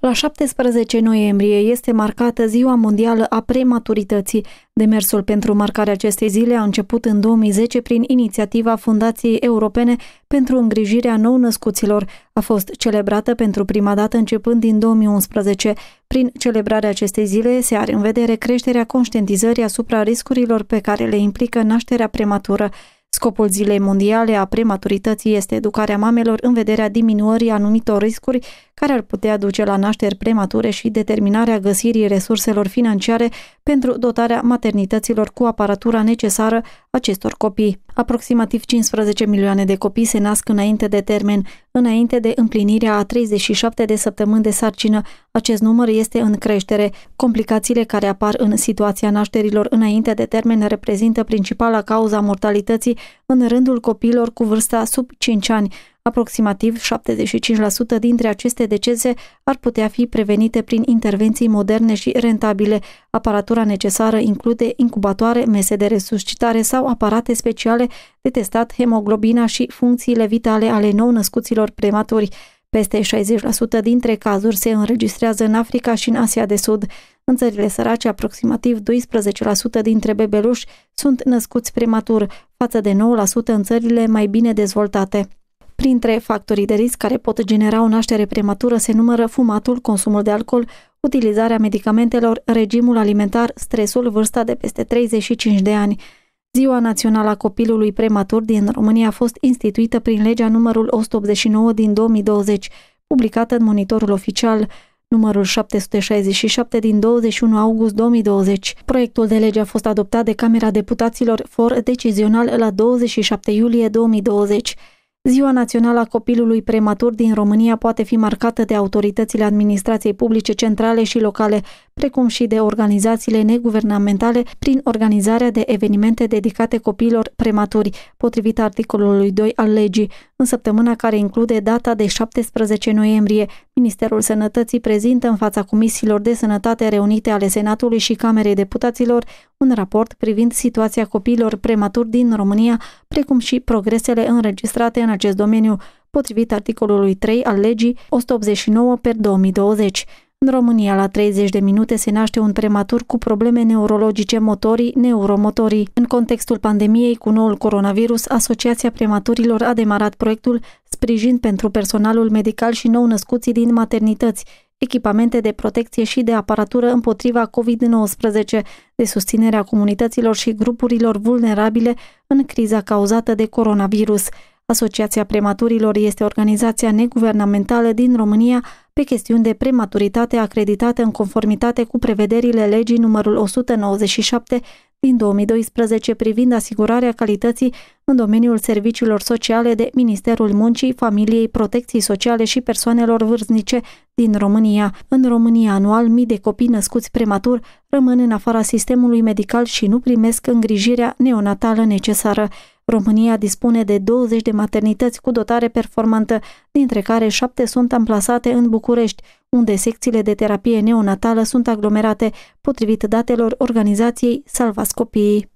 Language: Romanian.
La 17 noiembrie este marcată Ziua Mondială a Prematurității. Demersul pentru marcarea acestei zile a început în 2010 prin inițiativa Fundației Europene pentru îngrijirea nou-născuților. A fost celebrată pentru prima dată începând din 2011. Prin celebrarea acestei zile se are în vedere creșterea conștientizării asupra riscurilor pe care le implică nașterea prematură. Scopul Zilei Mondiale a Prematurității este educarea mamelor în vederea diminuării anumitor riscuri care ar putea duce la nașteri premature și determinarea găsirii resurselor financiare pentru dotarea maternităților cu aparatura necesară acestor copii. Aproximativ 15 milioane de copii se nasc înainte de termen, înainte de împlinirea a 37 de săptămâni de sarcină. Acest număr este în creștere. Complicațiile care apar în situația nașterilor înainte de termen reprezintă principala cauza mortalității în rândul copiilor cu vârsta sub 5 ani. Aproximativ 75% dintre aceste decese ar putea fi prevenite prin intervenții moderne și rentabile. Aparatura necesară include incubatoare, mese de resuscitare sau aparate speciale de testat hemoglobina și funcțiile vitale ale nou-născuților prematuri. Peste 60% dintre cazuri se înregistrează în Africa și în Asia de Sud. În țările sărace, aproximativ 12% dintre bebeluși sunt născuți prematur, față de 9% în țările mai bine dezvoltate. Printre factorii de risc care pot genera o naștere prematură se numără fumatul, consumul de alcool, utilizarea medicamentelor, regimul alimentar, stresul, vârsta de peste 35 de ani. Ziua Națională a Copilului Prematur din România a fost instituită prin legea numărul 189 din 2020, publicată în monitorul oficial numărul 767 din 21 august 2020. Proiectul de lege a fost adoptat de Camera Deputaților for decizional la 27 iulie 2020. Ziua Națională a Copilului Prematur din România poate fi marcată de autoritățile administrației publice centrale și locale, precum și de organizațiile neguvernamentale prin organizarea de evenimente dedicate copiilor prematuri, potrivit articolului 2 al legii. În săptămâna care include data de 17 noiembrie, Ministerul Sănătății prezintă în fața Comisiilor de Sănătate reunite ale Senatului și Camerei Deputaților un raport privind situația copiilor prematuri din România, precum și progresele înregistrate în acest domeniu, potrivit articolului 3 al legii 189 per 2020. În România, la 30 de minute se naște un prematur cu probleme neurologice motorii, neuromotorii. În contextul pandemiei cu noul coronavirus, Asociația Prematurilor a demarat proiectul Sprijin pentru personalul medical și nou-născuții din maternități, echipamente de protecție și de aparatură împotriva COVID-19, de susținerea comunităților și grupurilor vulnerabile în criza cauzată de coronavirus. Asociația Prematurilor este organizația neguvernamentală din România pe chestiuni de prematuritate acreditată în conformitate cu prevederile legii numărul 197 din 2012 privind asigurarea calității în domeniul serviciilor sociale de Ministerul Muncii, Familiei, Protecției Sociale și Persoanelor Vârznice din România. În România, anual, mii de copii născuți prematur rămân în afara sistemului medical și nu primesc îngrijirea neonatală necesară. România dispune de 20 de maternități cu dotare performantă, dintre care 7 sunt amplasate în București, unde secțiile de terapie neonatală sunt aglomerate, potrivit datelor organizației Salvați Copiii.